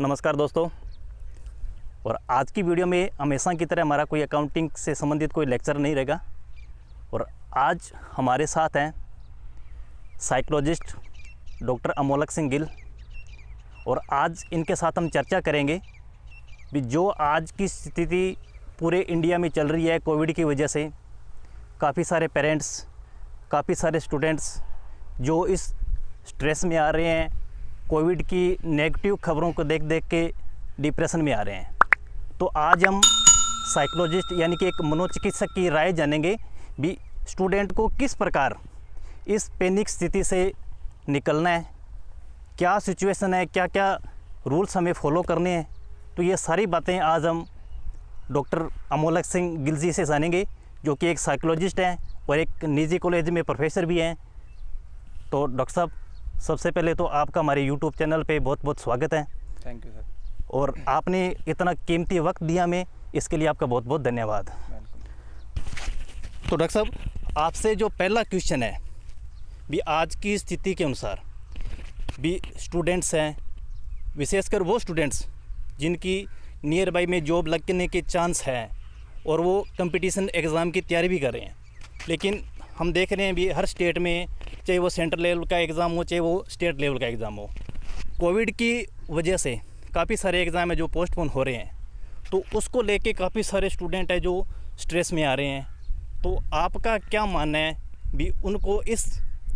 नमस्कार दोस्तों और आज की वीडियो में हमेशा की तरह हमारा कोई अकाउंटिंग से संबंधित कोई लेक्चर नहीं रहेगा और आज हमारे साथ हैं साइकोलॉजिस्ट डॉक्टर अमोलक सिंह गिल और आज इनके साथ हम चर्चा करेंगे भी जो आज की स्थिति पूरे इंडिया में चल रही है कोविड की वजह से काफ़ी सारे पेरेंट्स काफ़ी सारे स्टूडेंट्स जो इस स्ट्रेस में आ रहे हैं कोविड की नेगेटिव खबरों को देख देख के डिप्रेशन में आ रहे हैं तो आज हम साइकोलॉजिस्ट यानी कि एक मनोचिकित्सक की राय जानेंगे भी स्टूडेंट को किस प्रकार इस पैनिक स्थिति से निकलना है क्या सिचुएशन है क्या क्या रूल्स हमें फॉलो करने हैं तो ये सारी बातें आज हम डॉक्टर अमोलक सिंह गिल जी से जानेंगे जो कि एक साइकोलॉजिस्ट हैं और एक निजी कॉलेज में प्रोफेसर भी हैं तो डॉक्टर साहब सबसे पहले तो आपका हमारे यूट्यूब चैनल पर बहुत बहुत स्वागत है थैंक यू सर और आपने इतना कीमती वक्त दिया हमें इसके लिए आपका बहुत बहुत धन्यवाद तो डॉक्टर साहब आपसे जो पहला क्वेश्चन है भी आज की स्थिति के अनुसार भी स्टूडेंट्स हैं विशेषकर वो स्टूडेंट्स जिनकी नियर बाई में जॉब लगने के चांस हैं और वो कंपटीशन एग्ज़ाम की तैयारी भी कर रहे हैं लेकिन हम देख रहे हैं अभी हर स्टेट में चाहे वो सेंट्रल लेवल का एग्ज़ाम हो चाहे वो स्टेट लेवल का एग्ज़ाम हो कोविड की वजह से काफ़ी सारे एग्ज़ाम है जो पोस्टपोन हो रहे हैं तो उसको लेके काफ़ी सारे स्टूडेंट हैं जो स्ट्रेस में आ रहे हैं तो आपका क्या मानना है भी उनको इस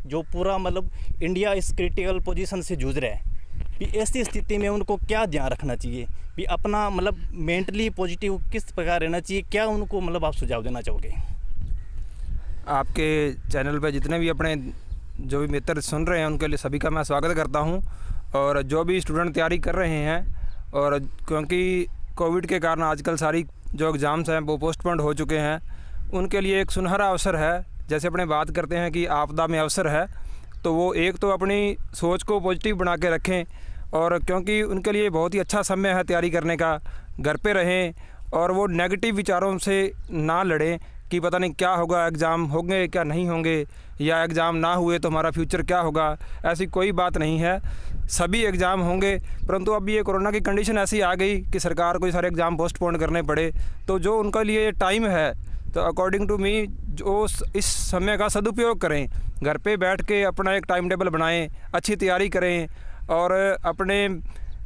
जो पूरा मतलब इंडिया इस क्रिटिकल पोजीशन से जूझ रहा है भी ऐसी स्थिति में उनको क्या ध्यान रखना चाहिए भी अपना मतलब मेंटली पॉजिटिव किस प्रकार रहना चाहिए क्या उनको मतलब आप सुझाव देना चाहोगे आपके चैनल पर जितने भी अपने जो भी मित्र सुन रहे हैं उनके लिए सभी का मैं स्वागत करता हूँ और जो भी स्टूडेंट तैयारी कर रहे हैं और क्योंकि कोविड के कारण आजकल सारी जो एग्ज़ाम्स हैं वो पोस्टपोन हो चुके हैं उनके लिए एक सुनहरा अवसर है जैसे अपने बात करते हैं कि आपदा में अवसर है तो वो एक तो अपनी सोच को पॉजिटिव बना के रखें और क्योंकि उनके लिए बहुत ही अच्छा समय है तैयारी करने का घर पर रहें और वो नेगेटिव विचारों से ना लड़ें कि पता नहीं क्या होगा एग्ज़ाम होंगे क्या नहीं होंगे या एग्ज़ाम ना हुए तो हमारा फ्यूचर क्या होगा ऐसी कोई बात नहीं है सभी एग्ज़ाम होंगे परंतु अब ये कोरोना की कंडीशन ऐसी आ गई कि सरकार को सारे एग्ज़ाम पोस्टपोन करने पड़े तो जो उनके लिए टाइम है तो अकॉर्डिंग टू मी जो इस समय का सदुपयोग करें घर पे बैठ के अपना एक टाइम टेबल बनाएं अच्छी तैयारी करें और अपने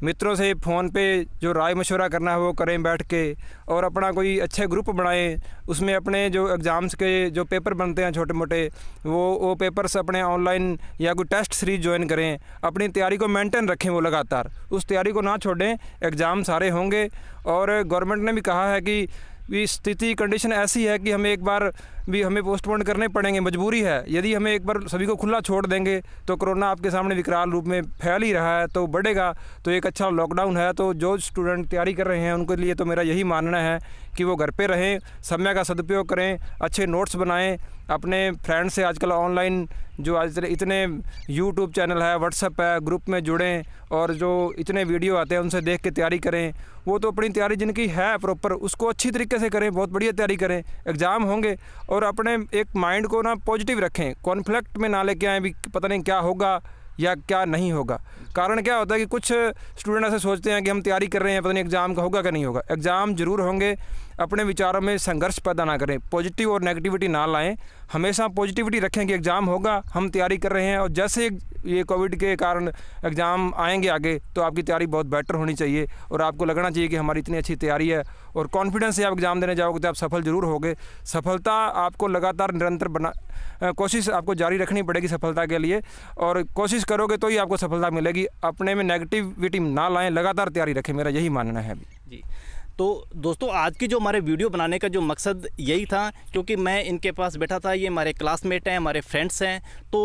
मित्रों से फ़ोन पे जो राय मशवरा करना है वो करें बैठ के और अपना कोई अच्छे ग्रुप बनाएं उसमें अपने जो एग्ज़ाम्स के जो पेपर बनते हैं छोटे मोटे वो वो पेपर्स अपने ऑनलाइन या कोई टेस्ट सीरीज ज्वाइन करें अपनी तैयारी को मेंटेन रखें वो लगातार उस तैयारी को ना छोड़ें एग्ज़ाम सारे होंगे और गवर्नमेंट ने भी कहा है कि स्थिति कंडीशन ऐसी है कि हमें एक बार भी हमें पोस्टपोन करने पड़ेंगे मजबूरी है यदि हमें एक बार सभी को खुला छोड़ देंगे तो कोरोना आपके सामने विकराल रूप में फैल ही रहा है तो बढ़ेगा तो एक अच्छा लॉकडाउन है तो जो स्टूडेंट तैयारी कर रहे हैं उनके लिए तो मेरा यही मानना है कि वो घर पर रहें समय का सदुपयोग करें अच्छे नोट्स बनाएँ अपने फ्रेंड से आजकल ऑनलाइन जो आज इतने यूट्यूब चैनल है व्हाट्सअप है ग्रुप में जुड़ें और जो इतने वीडियो आते हैं उनसे देख के तैयारी करें वो तो अपनी तैयारी जिनकी है प्रॉपर उसको अच्छी तरीके से करें बहुत बढ़िया तैयारी करें एग्ज़ाम होंगे और अपने एक माइंड को ना पॉजिटिव रखें कॉन्फ्लिक्ट में ना लेके आएँ भी पता नहीं क्या होगा या क्या नहीं होगा कारण क्या होता है कि कुछ स्टूडेंट ऐसे सोचते हैं कि हम तैयारी कर रहे हैं पता नहीं एग्ज़ाम का होगा क्या नहीं होगा एग्ज़ाम ज़रूर होंगे अपने विचारों में संघर्ष पैदा ना करें पॉजिटिव और नेगेटिविटी ना लाएं हमेशा पॉजिटिविटी रखें कि एग्ज़ाम होगा हम तैयारी कर रहे हैं और जैसे ये कोविड के कारण एग्ज़ाम आएंगे आगे तो आपकी तैयारी बहुत बेटर होनी चाहिए और आपको लगना चाहिए कि हमारी इतनी अच्छी तैयारी है और कॉन्फिडेंस से आप एग्ज़ाम देने जाओगे तो आप सफल ज़रूर होगे सफलता आपको लगातार निरंतर बना कोशिश आपको जारी रखनी पड़ेगी सफलता के लिए और कोशिश करोगे तो ही आपको सफलता मिलेगी अपने में नेगेटिविटी ना लाएँ लगातार तैयारी रखें मेरा यही मानना है अभी जी तो दोस्तों आज की जो हमारे वीडियो बनाने का जो मकसद यही था क्योंकि मैं इनके पास बैठा था ये हमारे क्लासमेट हैं हमारे फ्रेंड्स हैं तो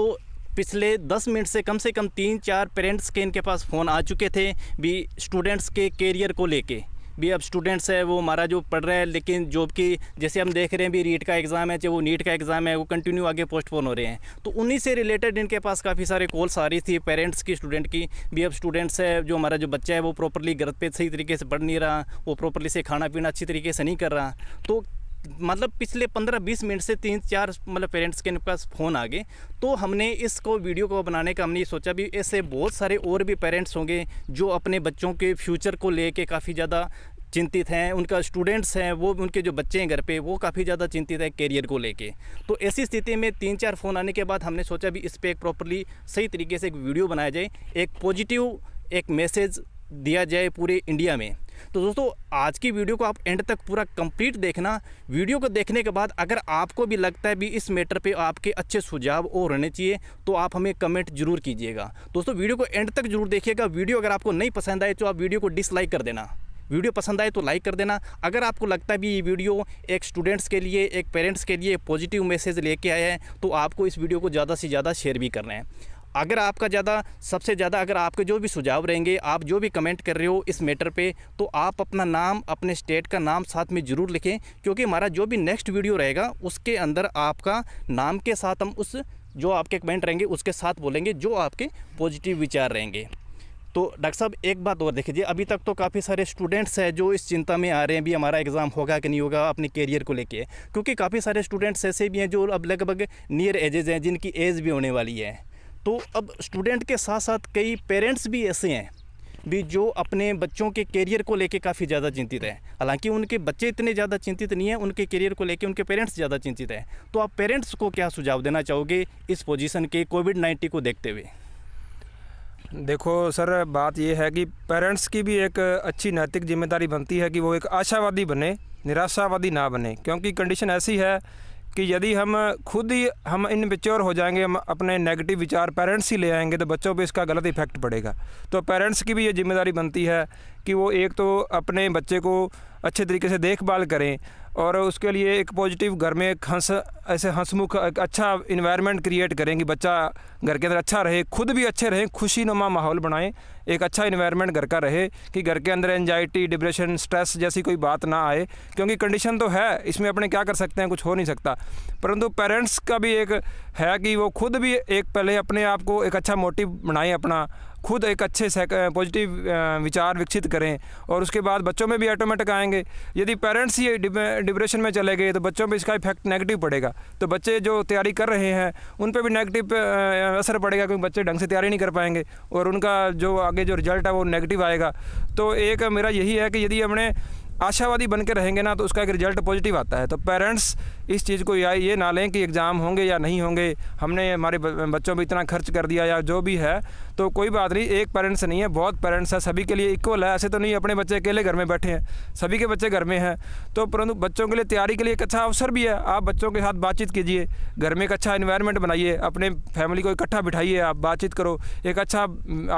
पिछले 10 मिनट से कम से कम तीन चार पेरेंट्स के इनके पास फ़ोन आ चुके थे भी स्टूडेंट्स के कैरियर को लेके भी अब स्टूडेंट्स है वो हमारा जो पढ़ रहा है लेकिन जॉब की जैसे हम देख रहे हैं भी रीट का एग्ज़ाम है चाहे वो नीट का एग्ज़ाम है वो कंटिन्यू आगे पोस्टपोन हो रहे हैं तो उन्हीं से रिलेटेड इनके पास काफ़ी सारे कॉल्स आ रही थी पेरेंट्स की स्टूडेंट की भी अब स्टूडेंट्स है जो हमारा जो बच्चा है वो प्रॉपरली गलत पे सही तरीके से पढ़ नहीं रहा वो प्रॉपरली से खाना पीना अच्छी तरीके से नहीं कर रहा तो मतलब पिछले पंद्रह बीस मिनट से तीन चार मतलब पेरेंट्स के पास फ़ोन आ गए तो हमने इसको वीडियो को बनाने का हमने ये सोचा भी ऐसे बहुत सारे और भी पेरेंट्स होंगे जो अपने बच्चों के फ्यूचर को लेके काफ़ी ज़्यादा चिंतित हैं उनका स्टूडेंट्स हैं वो उनके जो बच्चे हैं घर पे वो काफ़ी ज़्यादा चिंतित हैं कैरियर को लेके तो ऐसी स्थिति में तीन चार फ़ोन आने के बाद हमने सोचा भी इस पर एक प्रॉपरली सही तरीके से एक वीडियो बनाया जाए एक पॉजिटिव एक मैसेज दिया जाए पूरे इंडिया में तो दोस्तों आज की वीडियो को आप एंड तक पूरा कंप्लीट देखना वीडियो को देखने के बाद अगर आपको भी लगता है भी इस मैटर पे आपके अच्छे सुझाव और रहने चाहिए तो आप हमें कमेंट जरूर कीजिएगा दोस्तों वीडियो को एंड तक जरूर देखिएगा वीडियो अगर आपको नहीं पसंद आए तो आप वीडियो को डिसलाइक कर देना वीडियो पसंद आए तो लाइक कर देना अगर आपको लगता है भी ये वीडियो एक स्टूडेंट्स के लिए एक पेरेंट्स के लिए पॉजिटिव मैसेज लेके आया है तो आपको इस वीडियो को ज़्यादा से ज़्यादा शेयर भी करना है अगर आपका ज़्यादा सबसे ज़्यादा अगर आपके जो भी सुझाव रहेंगे आप जो भी कमेंट कर रहे हो इस मैटर पे तो आप अपना नाम अपने स्टेट का नाम साथ में ज़रूर लिखें क्योंकि हमारा जो भी नेक्स्ट वीडियो रहेगा उसके अंदर आपका नाम के साथ हम उस जो आपके कमेंट रहेंगे उसके साथ बोलेंगे जो आपके पॉजिटिव विचार रहेंगे तो डॉक्टर साहब एक बात और देखिए अभी तक तो काफ़ी सारे स्टूडेंट्स हैं जो इस चिंता में आ रहे हैं भी हमारा एग्ज़ाम होगा कि नहीं होगा अपने कैरियर को लेके क्योंकि काफ़ी सारे स्टूडेंट्स ऐसे भी हैं जो अब लगभग नियर एजेज हैं जिनकी एज भी होने वाली है तो अब स्टूडेंट के साथ साथ कई पेरेंट्स भी ऐसे हैं भी जो अपने बच्चों के करियर को लेके काफ़ी ज़्यादा चिंतित हैं हालांकि उनके बच्चे इतने ज़्यादा चिंतित नहीं हैं उनके करियर को लेके उनके पेरेंट्स ज़्यादा चिंतित हैं तो आप पेरेंट्स को क्या सुझाव देना चाहोगे इस पोजीशन के कोविड नाइन्टीन को देखते हुए देखो सर बात यह है कि पेरेंट्स की भी एक अच्छी नैतिक जिम्मेदारी बनती है कि वो एक आशावादी बने निराशावादी ना बने क्योंकि कंडीशन ऐसी है कि यदि हम खुद ही हम इनमेच्योर हो जाएंगे हम अपने नेगेटिव विचार पेरेंट्स ही ले आएंगे तो बच्चों पे इसका गलत इफेक्ट पड़ेगा तो पेरेंट्स की भी ये जिम्मेदारी बनती है कि वो एक तो अपने बच्चे को अच्छे तरीके से देखभाल करें और उसके लिए एक पॉजिटिव घर में एक हंस ऐसे हंसमुख एक अच्छा इन्वायरमेंट क्रिएट करें कि बच्चा घर के अंदर अच्छा रहे खुद भी अच्छे रहें खुशी नुमा माहौल बनाएं एक अच्छा इन्वायरमेंट घर का रहे कि घर के अंदर एनजाइटी डिप्रेशन स्ट्रेस जैसी कोई बात ना आए क्योंकि कंडीशन तो है इसमें अपने क्या कर सकते हैं कुछ हो नहीं सकता परंतु पेरेंट्स का भी एक है कि वो खुद भी एक पहले अपने आप को एक अच्छा मोटिव बनाएं अपना खुद एक अच्छे पॉजिटिव विचार विकसित करें और उसके बाद बच्चों में भी ऑटोमेटिक आएंगे यदि पेरेंट्स ही डिप्रेशन में चले गए तो बच्चों पर इसका इफेक्ट नेगेटिव पड़ेगा तो बच्चे जो तैयारी कर रहे हैं उन पर भी नेगेटिव असर पड़ेगा क्योंकि बच्चे ढंग से तैयारी नहीं कर पाएंगे और उनका जो आगे जो रिजल्ट है वो नेगेटिव आएगा तो एक मेरा यही है कि यदि हमने आशावादी बन के रहेंगे ना तो उसका एक रिजल्ट पॉजिटिव आता है तो पेरेंट्स इस चीज़ को या ये ना लें कि एग्ज़ाम होंगे या नहीं होंगे हमने हमारे बच्चों पर इतना खर्च कर दिया या जो भी है तो कोई बात नहीं एक पेरेंट्स नहीं है बहुत पेरेंट्स है सभी के लिए इक्वल है ऐसे तो नहीं अपने बच्चे अकेले घर में बैठे हैं सभी के बच्चे घर में हैं तो परंतु बच्चों के लिए तैयारी के लिए एक अच्छा अवसर भी है आप बच्चों के साथ बातचीत कीजिए घर में एक अच्छा इन्वायरमेंट बनाइए अपने फैमिली को इकट्ठा बिठाइए आप बातचीत करो एक अच्छा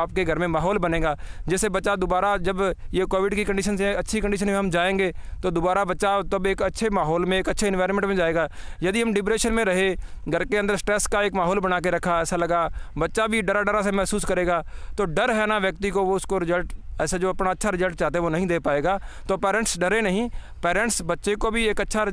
आपके घर में माहौल बनेगा जैसे बच्चा दोबारा जब ये कोविड की कंडीशन से अच्छी कंडीशन में हम जाएंगे तो दोबारा बच्चा तब एक अच्छे माहौल में एक अच्छे इन्वायरमेंट में जाएगा यदि हम डिप्रेशन में रहे घर के अंदर स्ट्रेस का एक माहौल बना के रखा ऐसा लगा बच्चा भी डरा डरा से महसूस करेगा तो डर है ना व्यक्ति को वो उसको रिजल्ट ऐसा जो अपना अच्छा रिजल्ट चाहते हैं वो नहीं दे पाएगा तो पेरेंट्स डरे नहीं पेरेंट्स बच्चे को भी एक अच्छा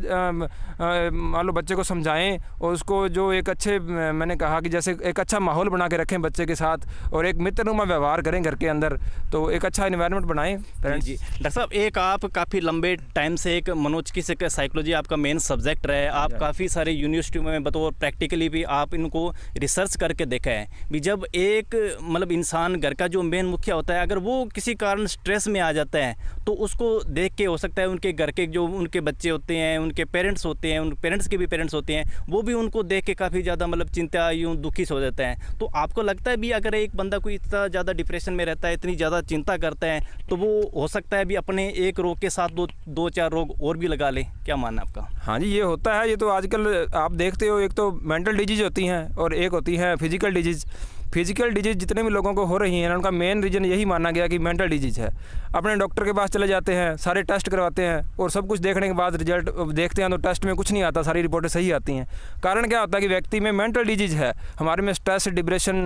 मान लो बच्चे को समझाएं और उसको जो एक अच्छे मैंने कहा कि जैसे एक अच्छा माहौल बना के रखें बच्चे के साथ और एक मित्रनुमा व्यवहार करें घर के अंदर तो एक अच्छा इन्वायरमेंट बनाएं पेरेंट्स जी डॉक्टर साहब एक आप काफ़ी लंबे टाइम से एक मनोज की साइकोलॉजी आपका मेन सब्जेक्ट रहे आप काफ़ी सारे यूनिवर्सिटी में बतौर प्रैक्टिकली भी आप इनको रिसर्च करके देखा है भी जब एक मतलब इंसान घर का जो मेन मुखिया होता है अगर वो किसी कारण स्ट्रेस में आ जाता है तो उसको देख के हो सकता है उनके घर के उनके जो उनके बच्चे होते हैं उनके पेरेंट्स होते हैं उन पेरेंट्स के भी पेरेंट्स होते हैं वो भी उनको देख के काफ़ी ज़्यादा मतलब चिंता यूँ दुखी हो जाते हैं तो आपको लगता है भी अगर एक बंदा कोई इतना ज़्यादा डिप्रेशन में रहता है इतनी ज़्यादा चिंता करता है तो वो हो सकता है भी अपने एक रोग के साथ दो दो चार रोग और भी लगा ले क्या मानना आपका हाँ जी ये होता है ये तो आजकल आप देखते हो एक तो मेंटल डिजीज होती हैं और एक होती है फिजिकल डिजीज़ फिजिकल डिजीज़ जितने भी लोगों को हो रही हैं उनका मेन रीज़न यही माना गया कि मेंटल डिजीज़ है अपने डॉक्टर के पास चले जाते हैं सारे टेस्ट करवाते हैं और सब कुछ देखने के बाद रिजल्ट देखते हैं तो टेस्ट में कुछ नहीं आता सारी रिपोर्टें सही आती हैं कारण क्या होता है कि व्यक्ति में मेंटल डिजीज़ है हमारे में स्ट्रेस डिप्रेशन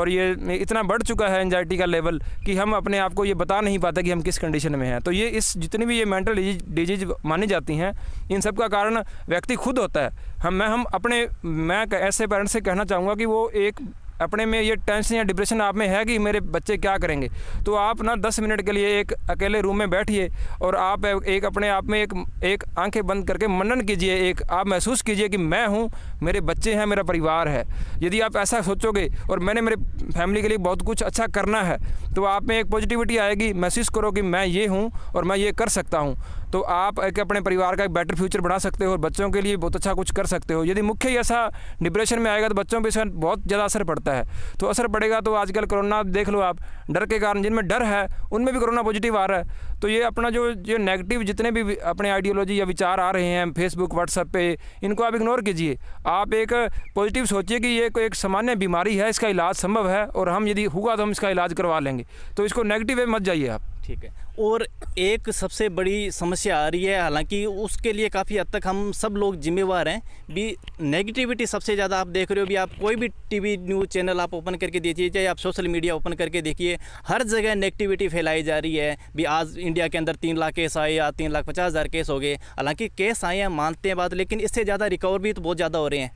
और ये इतना बढ़ चुका है एनजाइटी का लेवल कि हम अपने आप को ये बता नहीं पाते कि हम किस कंडीशन में हैं तो ये इस जितनी भी ये मेंटल डिजीज मानी जाती हैं इन सब का कारण व्यक्ति खुद होता है हम मैं हम अपने मैं ऐसे पेरेंट्स से कहना चाहूँगा कि वो एक अपने में ये टेंशन या डिप्रेशन आप में है कि मेरे बच्चे क्या करेंगे तो आप ना दस मिनट के लिए एक अकेले रूम में बैठिए और आप एक अपने आप में एक एक आंखें बंद करके मनन कीजिए एक आप महसूस कीजिए कि मैं हूँ मेरे बच्चे हैं मेरा परिवार है यदि आप ऐसा सोचोगे और मैंने मेरे फैमिली के लिए बहुत कुछ अच्छा करना है तो आप में एक पॉजिटिविटी आएगी महसूस करो कि मैं ये हूँ और मैं ये कर सकता हूँ तो आप एक अपने परिवार का एक बेटर फ्यूचर बना सकते हो और बच्चों के लिए बहुत अच्छा कुछ कर सकते हो यदि मुख्य ही ऐसा डिप्रेशन में आएगा तो बच्चों पर इसका बहुत ज़्यादा असर पड़ता है तो असर पड़ेगा तो आजकल कोरोना देख लो आप डर के कारण जिनमें डर है उनमें भी कोरोना पॉजिटिव आ रहा है तो ये अपना जो ये नेगेटिव जितने भी अपने आइडियोलॉजी या विचार आ रहे हैं फेसबुक व्हाट्सएप पे इनको आप इग्नोर कीजिए आप एक पॉजिटिव सोचिए कि ये कोई एक सामान्य बीमारी है इसका इलाज संभव है और हम यदि हुआ तो हम इसका इलाज करवा लेंगे तो इसको नेगेटिव वे मत जाइए आप ठीक है और एक सबसे बड़ी समस्या आ रही है हालांकि उसके लिए काफ़ी हद तक हम सब लोग जिम्मेवार हैं भी नेगेटिविटी सबसे ज़्यादा आप देख रहे हो भी आप कोई भी टीवी न्यूज़ चैनल आप ओपन करके देखिए चाहे आप सोशल मीडिया ओपन करके देखिए हर जगह नेगेटिविटी फैलाई जा रही है भी आज इंडिया के अंदर तीन लाख केस आए या तीन लाख पचास हज़ार केस हो गए हालाँकि केस आए हैं मानते हैं बात लेकिन इससे ज़्यादा रिकवर भी तो बहुत ज़्यादा हो रहे हैं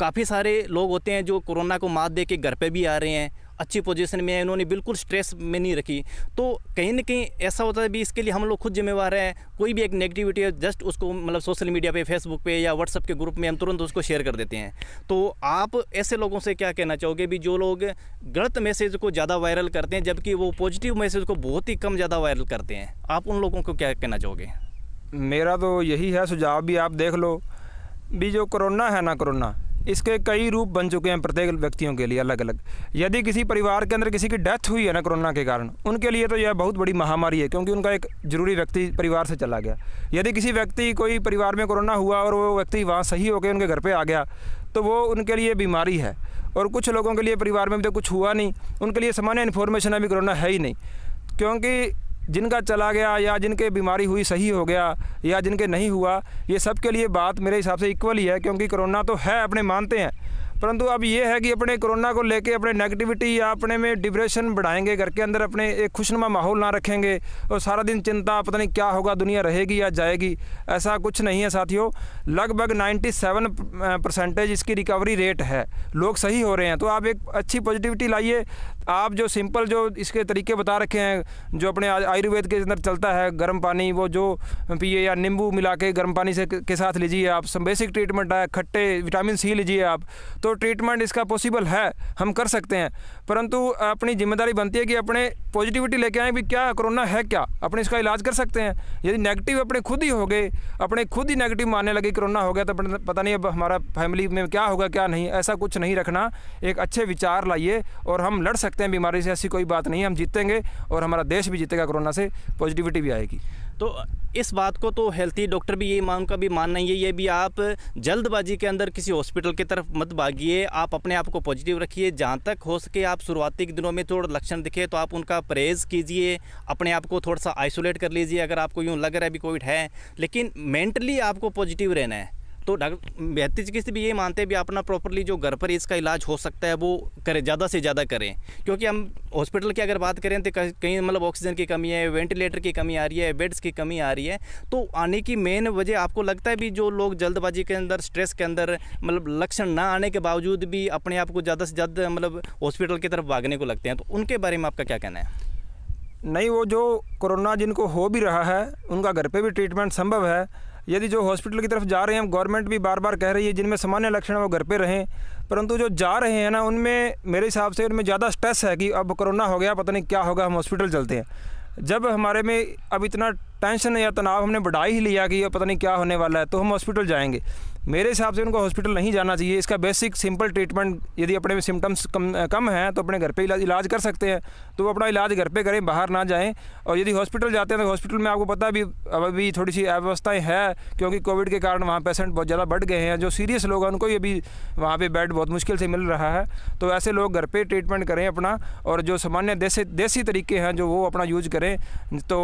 काफ़ी सारे लोग होते हैं जो कोरोना को मात दे के घर पर भी आ रहे हैं अच्छी पोजीशन में है इन्होंने बिल्कुल स्ट्रेस में नहीं रखी तो कहीं ना कहीं ऐसा होता है भी इसके लिए हम लोग खुद जिम्मेवार हैं कोई भी एक नेगेटिविटी है जस्ट उसको मतलब सोशल मीडिया पे फेसबुक पे या व्हाट्सअप के ग्रुप में हम तुरंत उसको शेयर कर देते हैं तो आप ऐसे लोगों से क्या कहना चाहोगे भी जो लोग गलत मैसेज को ज़्यादा वायरल करते हैं जबकि वो पॉजिटिव मैसेज को बहुत ही कम ज़्यादा वायरल करते हैं आप उन लोगों को क्या कहना चाहोगे मेरा तो यही है सुझाव भी आप देख लो भी जो कोरोना है ना कोरोना इसके कई रूप बन चुके हैं प्रत्येक व्यक्तियों के लिए अलग अलग यदि किसी परिवार के अंदर किसी की डेथ हुई है ना कोरोना के कारण उनके लिए तो यह बहुत बड़ी महामारी है क्योंकि उनका एक जरूरी व्यक्ति परिवार से चला गया यदि किसी व्यक्ति कोई परिवार में कोरोना हुआ और वो व्यक्ति वहाँ सही होकर उनके घर पर आ गया तो वो उनके लिए बीमारी है और कुछ लोगों के लिए परिवार में भी तो कुछ हुआ नहीं उनके लिए सामान्य इन्फॉर्मेशन अभी कोरोना है ही नहीं क्योंकि जिनका चला गया या जिनके बीमारी हुई सही हो गया या जिनके नहीं हुआ ये सब के लिए बात मेरे हिसाब से इक्वल ही है क्योंकि कोरोना तो है अपने मानते हैं परंतु अब ये है कि अपने कोरोना को लेके अपने नेगेटिविटी या अपने में डिप्रेशन बढ़ाएंगे घर के अंदर अपने एक खुशनुमा माहौल ना रखेंगे और सारा दिन चिंता पता नहीं क्या होगा दुनिया रहेगी या जाएगी ऐसा कुछ नहीं है साथियों लगभग 97 परसेंटेज इसकी रिकवरी रेट है लोग सही हो रहे हैं तो आप एक अच्छी पॉजिटिविटी लाइए आप जो सिंपल जो इसके तरीके बता रखे हैं जो अपने आयुर्वेद के अंदर चलता है गर्म पानी वो जो पिए या नींबू मिला के गर्म पानी से के साथ लीजिए आप सब बेसिक ट्रीटमेंट है खट्टे विटामिन सी लीजिए आप तो तो ट्रीटमेंट इसका पॉसिबल है हम कर सकते हैं परंतु अपनी जिम्मेदारी बनती है कि अपने पॉजिटिविटी लेके आएँ भी क्या कोरोना है क्या अपने इसका इलाज कर सकते हैं यदि नेगेटिव अपने खुद ही हो गए अपने खुद ही नेगेटिव मानने लगे कोरोना हो गया तो पता नहीं अब हमारा फैमिली में क्या होगा क्या नहीं ऐसा कुछ नहीं रखना एक अच्छे विचार लाइए और हम लड़ सकते हैं बीमारी से ऐसी कोई बात नहीं हम जीतेंगे और हमारा देश भी जीतेगा कोरोना से पॉजिटिविटी भी आएगी तो इस बात को तो हेल्थी डॉक्टर भी ये मान का भी मानना ही है ये भी आप जल्दबाजी के अंदर किसी हॉस्पिटल की तरफ मत भागिए आप अपने आप को पॉजिटिव रखिए जहाँ तक हो सके आप शुरुआती के दिनों में थोड़ा लक्षण दिखे तो आप उनका परहेज़ कीजिए अपने आप को थोड़ा सा आइसोलेट कर लीजिए अगर आपको यूँ लग रहा है भी कोविड है लेकिन मेंटली आपको पॉजिटिव रहना है तो डॉक्टर बेहतर चिकित्सक भी ये मानते हैं भी अपना प्रॉपरली जो घर पर इसका इलाज हो सकता है वो करें ज़्यादा से ज़्यादा करें क्योंकि हम हॉस्पिटल की अगर बात करें तो कहीं मतलब ऑक्सीजन की कमी है वेंटिलेटर की कमी आ रही है बेड्स की कमी आ रही है तो आने की मेन वजह आपको लगता है भी जो लोग जल्दबाजी के अंदर स्ट्रेस के अंदर मतलब लक्षण ना आने के बावजूद भी अपने आप को ज़्यादा से ज़्यादा मतलब हॉस्पिटल की तरफ भागने को लगते हैं तो उनके बारे में आपका क्या कहना है नहीं वो जो कोरोना जिनको हो भी रहा है उनका घर पे भी ट्रीटमेंट संभव है यदि जो हॉस्पिटल की तरफ जा रहे हैं हम गवर्नमेंट भी बार बार कह रही है जिनमें सामान्य लक्षण वो घर पे रहें परंतु जो जा रहे हैं ना उनमें मेरे हिसाब से उनमें ज़्यादा स्ट्रेस है कि अब कोरोना हो गया पता नहीं क्या होगा हम हॉस्पिटल चलते हैं जब हमारे में अब इतना टेंशन या तनाव हमने बढ़ा ही लिया कि पता नहीं क्या होने वाला है तो हम हॉस्पिटल जाएंगे मेरे हिसाब से उनको हॉस्पिटल नहीं जाना चाहिए इसका बेसिक सिंपल ट्रीटमेंट यदि अपने में सिम्टम्स कम कम हैं तो अपने घर पे इलाज इलाज कर सकते हैं तो वो अपना इलाज घर पे करें बाहर ना जाएं और यदि हॉस्पिटल जाते हैं तो हॉस्पिटल में आपको पता भी अब अभी थोड़ी सी अव्यवस्थाएँ हैं क्योंकि कोविड के कारण वहाँ पेशेंट बहुत ज़्यादा बढ़ गए हैं जो सीरियस लोग हैं उनको भी वहाँ पर बेड बहुत मुश्किल से मिल रहा है तो ऐसे लोग घर पर ट्रीटमेंट करें अपना और जो सामान्य देसी देसी तरीके हैं जो वो अपना यूज करें तो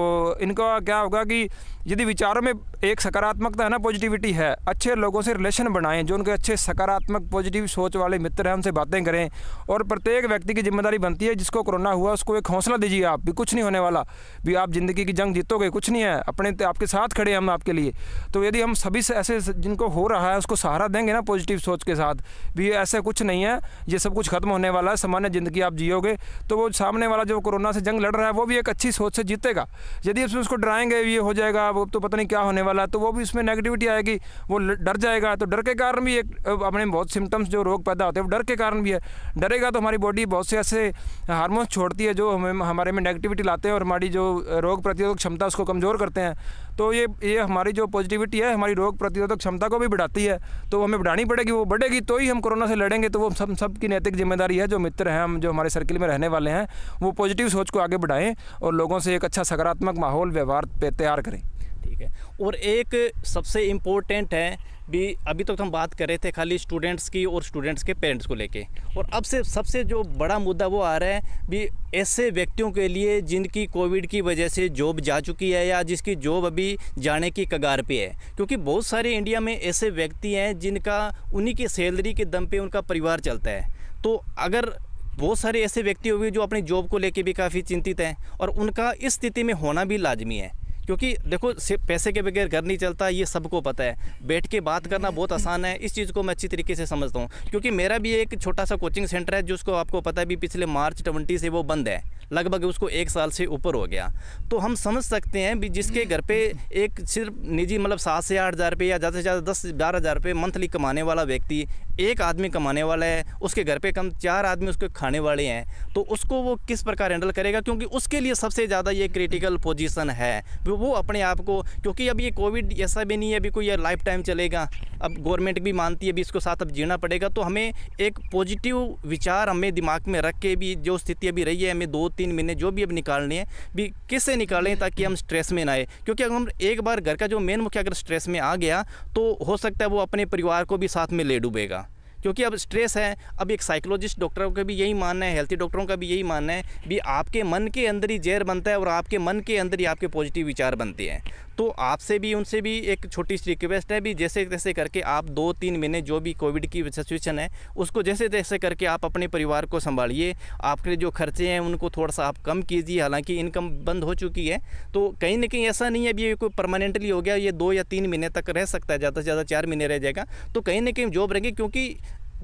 इनका क्या होगा कि यदि विचारों में एक सकारात्मकता है ना पॉजिटिविटी है अच्छे लोगों से रिलेशन बनाएं जो उनके अच्छे सकारात्मक पॉजिटिव सोच वाले मित्र हैं उनसे बातें करें और प्रत्येक व्यक्ति की जिम्मेदारी बनती है जिसको कोरोना हुआ उसको एक हौसला दीजिए आप भी कुछ नहीं होने वाला भी आप ज़िंदगी की जंग जीतोगे कुछ नहीं है अपने आपके साथ खड़े हम आपके लिए तो यदि हम सभी से ऐसे जिनको हो रहा है उसको सहारा देंगे ना पॉजिटिव सोच के साथ भी ऐसे कुछ नहीं है ये सब कुछ खत्म होने वाला है सामान्य ज़िंदगी आप जियोगे तो वो सामने वाला जो कोरोना से जंग लड़ रहा है वो भी एक अच्छी सोच से जीतेगा यदि उसमें उसको डराएंगे ये हो जाएगा वो तो पता नहीं क्या होने वाला है तो वो भी उसमें नेगेटिविटी आएगी वो डर जाएगा डरेगा तो डर के कारण भी एक अपने बहुत सिम्टम्स जो रोग पैदा होते हैं वो डर के कारण भी है डरेगा तो हमारी बॉडी बहुत से ऐसे हार्मोन्स छोड़ती है जो हमें हमारे में नेगेटिविटी लाते हैं और हमारी जो रोग प्रतिरोधक क्षमता उसको कमज़ोर करते हैं तो ये ये हमारी जो पॉजिटिविटी है हमारी रोग प्रतिरोधक क्षमता को भी बढ़ाती है तो हमें बढ़ानी पड़ेगी वो बढ़ेगी तो ही हम कोरोना से लड़ेंगे तो वो सब सबकी नैतिक जिम्मेदारी है जो मित्र हैं हम जो हमारे सर्किल में रहने वाले हैं वो पॉजिटिव सोच को आगे बढ़ाएँ और लोगों से एक अच्छा सकारात्मक माहौल व्यवहार तैयार करें ठीक है और एक सबसे इम्पोर्टेंट है भी अभी तक तो हम बात कर रहे थे खाली स्टूडेंट्स की और स्टूडेंट्स के पेरेंट्स को लेके और अब से सबसे जो बड़ा मुद्दा वो आ रहा है भी ऐसे व्यक्तियों के लिए जिनकी कोविड की वजह से जॉब जा चुकी है या जिसकी जॉब अभी जाने की कगार पे है क्योंकि बहुत सारे इंडिया में ऐसे व्यक्ति हैं जिनका उन्हीं की सैलरी के दम पर उनका परिवार चलता है तो अगर बहुत सारे ऐसे व्यक्ति होंगे जो अपनी जॉब को लेकर भी काफ़ी चिंतित हैं और उनका इस स्थिति में होना भी लाजमी है क्योंकि देखो सिर्फ पैसे के बगैर घर नहीं चलता ये सबको पता है बैठ के बात करना बहुत आसान है इस चीज़ को मैं अच्छी तरीके से समझता हूँ क्योंकि मेरा भी एक छोटा सा कोचिंग सेंटर है जिसको आपको पता है भी पिछले मार्च ट्वेंटी से वो बंद है लगभग उसको एक साल से ऊपर हो गया तो हम समझ सकते हैं भी जिसके घर पे एक सिर्फ निजी मतलब सात से आठ हज़ार रुपये या ज़्यादा से ज़्यादा दस बारह हज़ार रुपये मंथली कमाने वाला व्यक्ति एक आदमी कमाने वाला है उसके घर पे कम चार आदमी उसके खाने वाले हैं तो उसको वो किस प्रकार हैंडल करेगा क्योंकि उसके लिए सबसे ज़्यादा ये क्रिटिकल पोजीशन है वो अपने आप को क्योंकि अब ये कोविड ऐसा भी नहीं है अभी कोई ये लाइफ टाइम चलेगा अब गवर्नमेंट भी मानती है अभी इसको साथ अब जीना पड़ेगा तो हमें एक पॉजिटिव विचार हमें दिमाग में रख के भी जो स्थिति अभी रही है हमें दो तीन महीने जो भी अब निकालने हैं भी किससे निकालें ताकि हम स्ट्रेस में ना आए क्योंकि अगर हम एक बार घर का जो मेन मुखिया अगर स्ट्रेस में आ गया तो हो सकता है वो अपने परिवार को भी साथ में ले डूबेगा क्योंकि अब स्ट्रेस है अब एक साइकोलॉजिस्ट डॉक्टरों का भी यही मानना है हेल्थी डॉक्टरों का भी यही मानना है भी आपके मन के अंदर ही जहर बनता है और आपके मन के अंदर ही आपके पॉजिटिव विचार बनते हैं तो आपसे भी उनसे भी एक छोटी सी रिक्वेस्ट है भी जैसे तैसे करके आप दो तीन महीने जो भी कोविड की सिचुएशन है उसको जैसे तैसे करके आप अपने परिवार को संभालिए आपके जो खर्चे हैं उनको थोड़ा सा आप कम कीजिए हालांकि इनकम बंद हो चुकी है तो कहीं ना कहीं ऐसा नहीं है अभी कोई परमानेंटली हो गया ये दो या तीन महीने तक रह सकता है ज़्यादा से ज़्यादा चार महीने रह जाएगा तो कहीं ना कहीं जॉब रहेंगे क्योंकि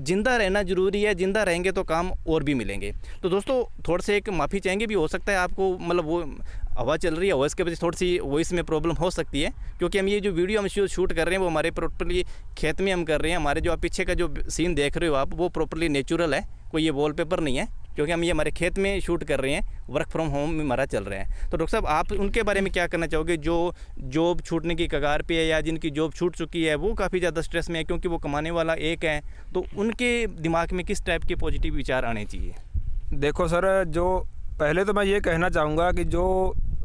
जिंदा रहना ज़रूरी है जिंदा रहेंगे तो काम और भी मिलेंगे तो दोस्तों थोड़े से एक माफ़ी चाहेंगे भी हो सकता है आपको मतलब वो हवा चल रही है वॉइस के वजह से थोड़ी सी वॉइस में प्रॉब्लम हो सकती है क्योंकि हम ये जो वीडियो हम शूट कर रहे हैं वो हमारे प्रॉपरली खेत में हम कर रहे हैं हमारे जो आप पीछे का जो सीन देख रहे हो आप वो प्रॉपरली नेचुरल है कोई ये वॉल नहीं है क्योंकि हम ये हमारे खेत में शूट कर रहे हैं वर्क फ्रॉम होम में हमारा चल रहा है तो डॉक्टर साहब आप उनके बारे में क्या करना चाहोगे जो जॉब छूटने की कगार पे है या जिनकी जॉब छूट चुकी है वो काफ़ी ज़्यादा स्ट्रेस में है क्योंकि वो कमाने वाला एक है तो उनके दिमाग में किस टाइप के पॉजिटिव विचार आने चाहिए देखो सर जो पहले तो मैं ये कहना चाहूँगा कि जो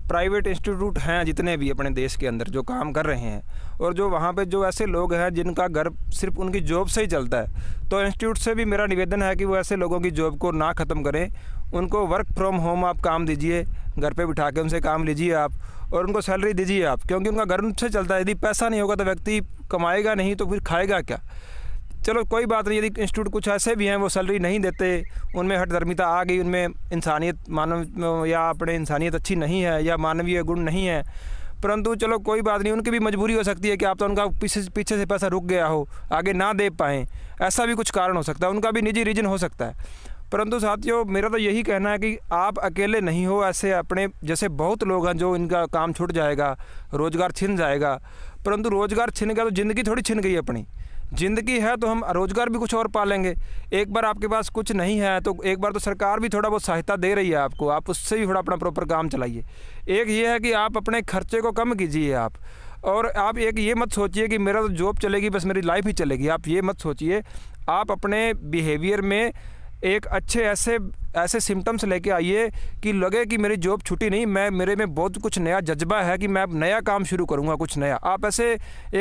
प्राइवेट इंस्टीट्यूट हैं जितने भी अपने देश के अंदर जो काम कर रहे हैं और जो वहाँ पे जो ऐसे लोग हैं जिनका घर सिर्फ उनकी जॉब से ही चलता है तो इंस्टीट्यूट से भी मेरा निवेदन है कि वो ऐसे लोगों की जॉब को ना ख़त्म करें उनको वर्क फ्रॉम होम आप काम दीजिए घर पे बिठा के उनसे काम लीजिए आप और उनको सैलरी दीजिए आप क्योंकि उनका घर उनसे चलता है यदि पैसा नहीं होगा तो व्यक्ति कमाएगा नहीं तो फिर खाएगा क्या चलो कोई बात नहीं यदि इंस्टीट्यूट कुछ ऐसे भी हैं वो सैलरी नहीं देते उनमें हटधर्मिता आ गई उनमें इंसानियत मानव या अपने इंसानियत अच्छी नहीं है या मानवीय गुण नहीं है परंतु चलो कोई बात नहीं उनकी भी मजबूरी हो सकती है कि आप तो उनका पीछे पीछे से पैसा रुक गया हो आगे ना दे पाएँ ऐसा भी कुछ कारण हो सकता है उनका भी निजी रीजन हो सकता है परंतु साथियों मेरा तो यही कहना है कि आप अकेले नहीं हो ऐसे अपने जैसे बहुत लोग हैं जो इनका काम छूट जाएगा रोज़गार छिन जाएगा परंतु रोज़गार छिन गया तो ज़िंदगी थोड़ी छिन गई अपनी ज़िंदगी है तो हम रोज़गार भी कुछ और पा लेंगे एक बार आपके पास कुछ नहीं है तो एक बार तो सरकार भी थोड़ा बहुत सहायता दे रही है आपको आप उससे भी थोड़ा अपना प्रॉपर काम चलाइए एक ये है कि आप अपने खर्चे को कम कीजिए आप और आप एक ये मत सोचिए कि मेरा तो जॉब चलेगी बस मेरी लाइफ ही चलेगी आप ये मत सोचिए आप अपने बिहेवियर में एक अच्छे ऐसे ऐसे सिम्टम्स लेके आइए कि लगे कि मेरी जॉब छुट्टी नहीं मैं मेरे में बहुत कुछ नया जज्बा है कि मैं नया काम शुरू करूँगा कुछ नया आप ऐसे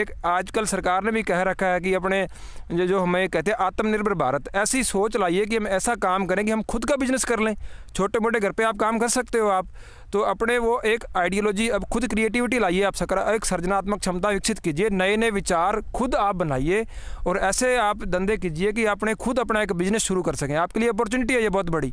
एक आजकल सरकार ने भी कह रखा है कि अपने जो जो हमें कहते हैं आत्मनिर्भर भारत ऐसी सोच लाइए कि हम ऐसा काम करें कि हम खुद का बिजनेस कर लें छोटे मोटे घर पर आप काम कर सकते हो आप तो अपने वो एक आइडियोलॉजी अब खुद क्रिएटिविटी लाइए आप सकर एक सृजनात्मक क्षमता विकसित कीजिए नए नए विचार खुद आप बनाइए और ऐसे आप धंधे कीजिए कि आपने खुद अपना एक बिजनेस शुरू कर सकें आपके लिए अपॉर्चुनिटी है ये बहुत बड़ी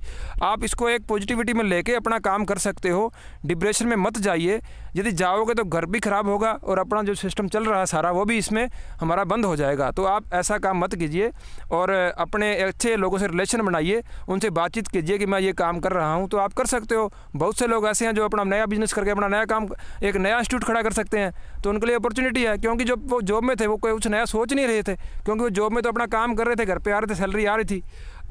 आप इसको एक पॉजिटिविटी में लेके अपना काम कर सकते हो डिप्रेशन में मत जाइए यदि जाओगे तो घर भी ख़राब होगा और अपना जो सिस्टम चल रहा है सारा वो भी इसमें हमारा बंद हो जाएगा तो आप ऐसा काम मत कीजिए और अपने अच्छे लोगों से रिलेशन बनाइए उनसे बातचीत कीजिए कि मैं ये काम कर रहा हूँ तो आप कर सकते हो बहुत से लोग ऐसे हैं हैं जो अपना नया बिजनेस करके अपना नया काम एक नया इंस्टीट्यूट खड़ा कर सकते हैं तो उनके लिए अपॉर्चुनिटी है क्योंकि जब वो जॉब में थे वो कोई कुछ नया सोच नहीं रहे थे क्योंकि वो जॉब में तो अपना काम कर रहे थे घर पर आ रहे थे सैलरी आ रही थी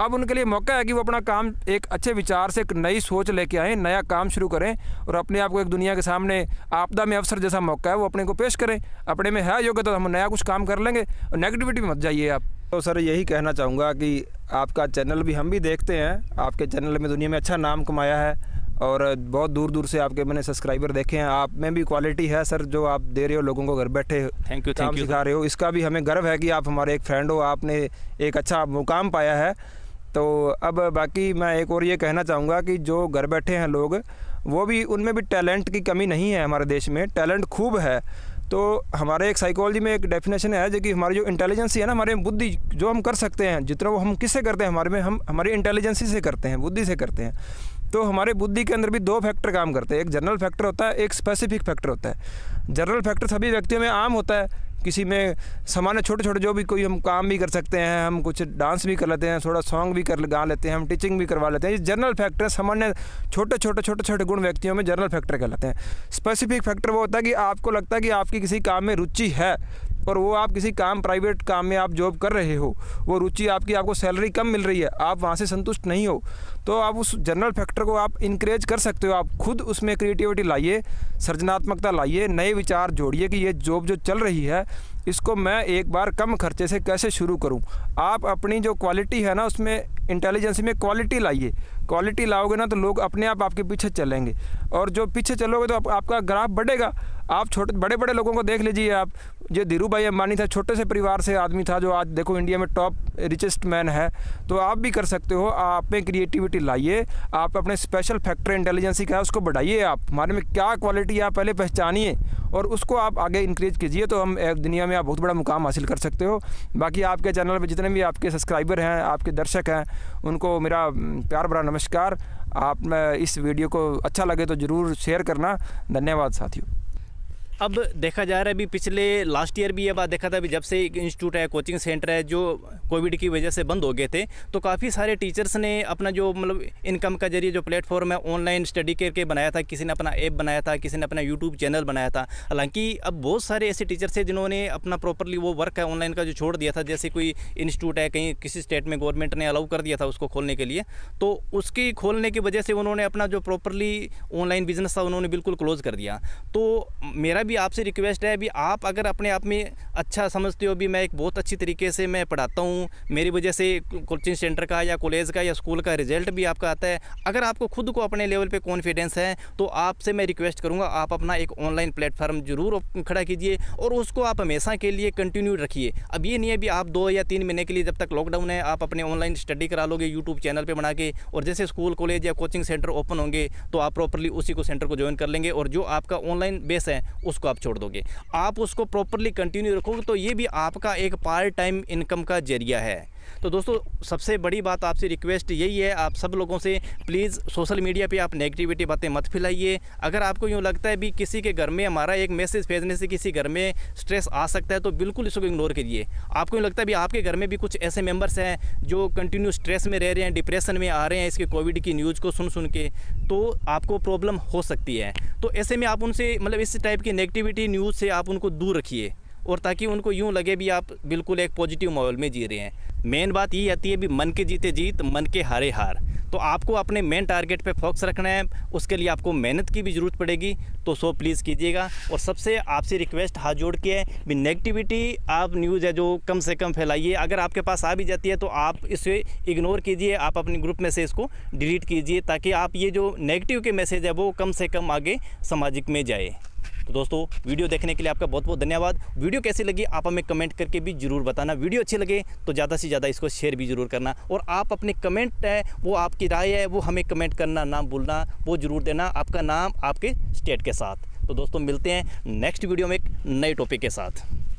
अब उनके लिए मौका है कि वो अपना काम एक अच्छे विचार से एक नई सोच लेके आएँ नया काम शुरू करें और अपने आप को एक दुनिया के सामने आपदा में अवसर जैसा मौका है वो अपने को पेश करें अपने में है योग्यता तो हम नया कुछ काम कर लेंगे और नेगेटिविटी में मत जाइए आप तो सर यही कहना चाहूँगा कि आपका चैनल भी हम भी देखते हैं आपके चैनल में दुनिया में अच्छा नाम कमाया है और बहुत दूर दूर से आपके मैंने सब्सक्राइबर देखे हैं आप में भी क्वालिटी है सर जो आप दे रहे हो लोगों को घर बैठे थैंक यू थैंक यू सिखा रहे हो इसका भी हमें गर्व है कि आप हमारे एक फ्रेंड हो आपने एक अच्छा मुकाम पाया है तो अब बाकी मैं एक और ये कहना चाहूँगा कि जो घर बैठे हैं लोग वो भी उनमें भी टैलेंट की कमी नहीं है हमारे देश में टैलेंट खूब है तो हमारे एक साइकोलॉजी में एक डेफिनेशन है जो कि हमारी जो इंटेलिजेंसी है ना हमारे बुद्धि जो हम कर सकते हैं जितना वो हम किससे करते हैं हमारे में हम हमारी इंटेलिजेंसी से करते हैं बुद्धि से करते हैं तो हमारे बुद्धि के अंदर भी दो फैक्टर काम करते हैं एक जनरल फैक्टर होता है एक स्पेसिफिक फैक्टर होता है जनरल फैक्टर सभी व्यक्तियों में आम होता है किसी में सामान्य छोटे छोटे जो भी कोई हम काम भी कर सकते हैं हम कुछ डांस भी कर लेते हैं थोड़ा सॉन्ग भी कर गा लेते हैं हम टीचिंग भी करवा लेते हैं ये जनरल फैक्टर सामान्य छोटे छोटे छोटे छोटे गुण व्यक्तियों में जनरल फैक्टर कहलाते हैं स्पेसिफिक फैक्टर वो होता है कि आपको लगता है कि आपकी किसी काम में रुचि है और वो आप किसी काम प्राइवेट काम में आप जॉब कर रहे हो वो रुचि आपकी आपको सैलरी कम मिल रही है आप वहाँ से संतुष्ट नहीं हो तो आप उस जनरल फैक्टर को आप इंक्रेज कर सकते हो आप खुद उसमें क्रिएटिविटी लाइए सृजनात्मकता लाइए नए विचार जोड़िए कि ये जॉब जो चल रही है इसको मैं एक बार कम खर्चे से कैसे शुरू करूं आप अपनी जो क्वालिटी है ना उसमें इंटेलिजेंसी में क्वालिटी लाइए क्वालिटी लाओगे ना तो लोग अपने आप आपके पीछे चलेंगे और जो पीछे चलोगे तो आप, आपका ग्राफ बढ़ेगा आप छोटे बड़े बड़े लोगों को देख लीजिए आप जो धीरू भाई अंबानी था छोटे से परिवार से आदमी था जो आज देखो इंडिया में टॉप रिचेस्ट मैन है तो आप भी कर सकते हो आप में क्रिएटिविटी क्रिएटिविटी लाइए आप अपने स्पेशल फैक्टर इंटेलिजेंसी का है उसको बढ़ाइए आप हमारे में क्या क्वालिटी है आप पहले पहचानिए और उसको आप आगे इंक्रीज कीजिए तो हम दुनिया में आप बहुत बड़ा मुकाम हासिल कर सकते हो बाकी आपके चैनल पर जितने भी आपके सब्सक्राइबर हैं आपके दर्शक हैं उनको मेरा प्यार भरा नमस्कार आप इस वीडियो को अच्छा लगे तो ज़रूर शेयर करना धन्यवाद साथियों अब देखा जा रहा है अभी पिछले लास्ट ईयर भी ये बात देखा था अभी जब से एक इंस्टीट्यूट है कोचिंग सेंटर है जो कोविड की वजह से बंद हो गए थे तो काफ़ी सारे टीचर्स ने अपना जो मतलब इनकम का जरिए जो प्लेटफॉर्म है ऑनलाइन स्टडी करके बनाया था किसी ने अपना ऐप बनाया था किसी ने अपना यूट्यूब चैनल बनाया था हालांकि अब बहुत सारे ऐसे टीचर्स है जिन्होंने अपना प्रॉपरली वो वर्क है ऑनलाइन का जो छोड़ दिया था जैसे कोई इंस्टीट्यूट है कहीं किसी स्टेट में गवर्नमेंट ने अलाउ कर दिया था उसको खोलने के लिए तो उसकी खोलने की वजह से उन्होंने अपना जो प्रॉपरली ऑनलाइन बिजनेस था उन्होंने बिल्कुल क्लोज़ कर दिया तो मेरा भी आपसे रिक्वेस्ट है भी आप अगर अपने आप में अच्छा समझते हो भी मैं एक बहुत अच्छी तरीके से मैं पढ़ाता हूँ मेरी वजह से कोचिंग सेंटर का या कॉलेज का या स्कूल का रिजल्ट भी आपका आता है अगर आपको खुद को अपने लेवल पर कॉन्फिडेंस है तो आपसे मैं रिक्वेस्ट करूँगा आप अपना एक ऑनलाइन प्लेटफॉर्म ज़रूर खड़ा कीजिए और उसको आप हमेशा के लिए कंटिन्यू रखिए अब ये नहीं है भी आप दो या तीन महीने के लिए जब तक लॉकडाउन है आप अपने ऑनलाइन स्टडी करा लोगे यूट्यूब चैनल पर बना के और जैसे स्कूल कॉलेज या कोचिंग सेंटर ओपन होंगे तो आप प्रॉपरली उसी को सेंटर को ज्वाइन कर लेंगे और जो आपका ऑनलाइन बेस है उसको उसको आप छोड़ दोगे आप उसको प्रॉपरली कंटिन्यू रखोगे तो ये भी आपका एक पार्ट टाइम इनकम का जरिया है तो दोस्तों सबसे बड़ी बात आपसे रिक्वेस्ट यही है आप सब लोगों से प्लीज़ सोशल मीडिया पे आप नेगेटिविटी बातें मत फैलाइए अगर आपको यूँ लगता है भी किसी के घर में हमारा एक मैसेज भेजने से किसी घर में स्ट्रेस आ सकता है तो बिल्कुल इसको इग्नोर करिए आपको यूँ लगता है भी आपके घर में भी कुछ ऐसे मेम्बर्स हैं जो कंटिन्यू स्ट्रेस में रह रहे हैं डिप्रेशन में आ रहे हैं इसके कोविड की न्यूज़ को सुन सुन के तो आपको प्रॉब्लम हो सकती है तो ऐसे में आप उनसे मतलब इस टाइप की नेगेटिव नेगेटिविटी न्यूज़ से आप उनको दूर रखिए और ताकि उनको यूँ लगे भी आप बिल्कुल एक पॉजिटिव माहौल में जी रहे हैं मेन बात ये आती है भी मन के जीते जीत मन के हारे हार तो आपको अपने मेन टारगेट पे फोकस रखना है उसके लिए आपको मेहनत की भी ज़रूरत पड़ेगी तो सो प्लीज़ कीजिएगा और सबसे आपसे रिक्वेस्ट हाथ जोड़ के है भी नेगेटिविटी आप न्यूज़ है जो कम से कम फैलाइए अगर आपके पास आ भी जाती है तो आप इसे इग्नोर कीजिए आप अपने ग्रुप में से इसको डिलीट कीजिए ताकि आप ये जो नेगेटिव के मैसेज है वो कम से कम आगे सामाजिक में जाए तो दोस्तों वीडियो देखने के लिए आपका बहुत बहुत धन्यवाद वीडियो कैसी लगी आप हमें कमेंट करके भी जरूर बताना वीडियो अच्छी लगे तो ज़्यादा से ज़्यादा इसको शेयर भी जरूर करना और आप अपने कमेंट है वो आपकी राय है वो हमें कमेंट करना नाम बोलना वो ज़रूर देना आपका नाम आपके स्टेट के साथ तो दोस्तों मिलते हैं नेक्स्ट वीडियो में एक नए टॉपिक के साथ